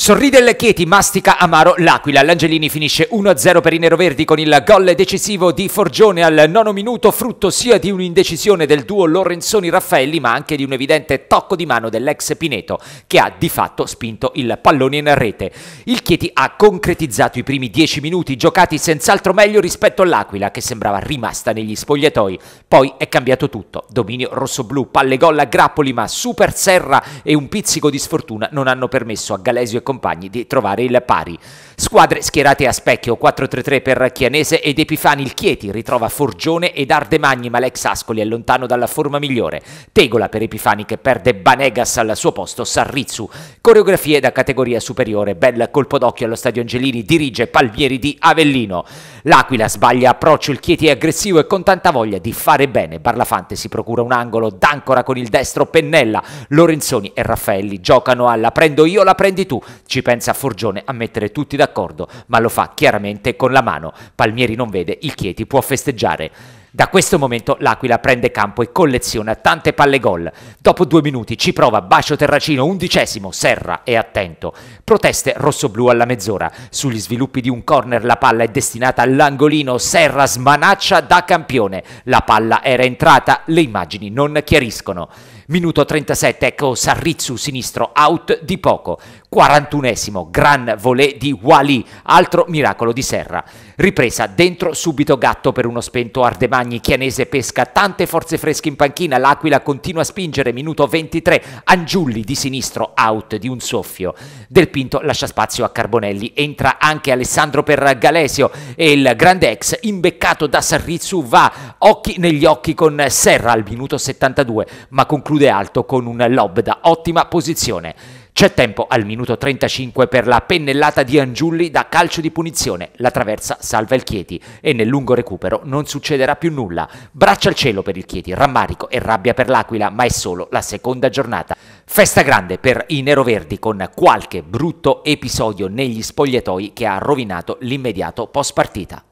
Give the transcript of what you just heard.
Sorride il Chieti, mastica amaro l'Aquila. L'Angelini finisce 1-0 per i neroverdi con il gol decisivo di Forgione al nono minuto, frutto sia di un'indecisione del duo Lorenzoni-Raffaelli, ma anche di un evidente tocco di mano dell'ex Pineto, che ha di fatto spinto il pallone in rete. Il Chieti ha concretizzato i primi 10 minuti, giocati senz'altro meglio rispetto all'Aquila, che sembrava rimasta negli spogliatoi. Poi è cambiato tutto. Dominio rosso-blu, palle gol a grappoli, ma Super Serra e un pizzico di sfortuna non hanno permesso a Galesio e compagni di trovare il pari. Squadre schierate a specchio 4-3-3 per Chianese ed Epifani il Chieti ritrova Forgione ed Ardemagni ma l'ex Ascoli è lontano dalla forma migliore. Tegola per Epifani che perde Banegas al suo posto Sarrizu. Coreografie da categoria superiore, bel colpo d'occhio allo stadio Angelini, dirige Palmieri di Avellino. L'Aquila sbaglia approccio, il Chieti è aggressivo e con tanta voglia di fare bene. Barlafante si procura un angolo, D'Ancora con il destro, Pennella, Lorenzoni e Raffaelli giocano alla prendo io, la prendi tu ci pensa Forgione a mettere tutti d'accordo, ma lo fa chiaramente con la mano. Palmieri non vede, il Chieti può festeggiare. Da questo momento l'Aquila prende campo e colleziona tante palle gol. Dopo due minuti ci prova Bacio Terracino, undicesimo, Serra è attento. Proteste rossoblù alla mezz'ora. Sugli sviluppi di un corner la palla è destinata all'angolino, Serra smanaccia da campione. La palla era entrata, le immagini non chiariscono. Minuto 37, ecco Sarrizzu sinistro out di poco. 41esimo, gran volé di Wally, altro miracolo di Serra. Ripresa, dentro subito Gatto per uno spento Ardemagni, Chianese pesca, tante forze fresche in panchina, l'Aquila continua a spingere, minuto 23, Angiulli di sinistro, out di un soffio. Del Pinto lascia spazio a Carbonelli, entra anche Alessandro per Galesio e il grande ex, imbeccato da Sarrizzu, va occhi negli occhi con Serra al minuto 72, ma conclude chiude alto con un lob da ottima posizione. C'è tempo al minuto 35 per la pennellata di Angiulli da calcio di punizione. La traversa salva il Chieti e nel lungo recupero non succederà più nulla. Braccia al cielo per il Chieti, rammarico e rabbia per l'Aquila, ma è solo la seconda giornata. Festa grande per i neroverdi con qualche brutto episodio negli spogliatoi che ha rovinato l'immediato post partita.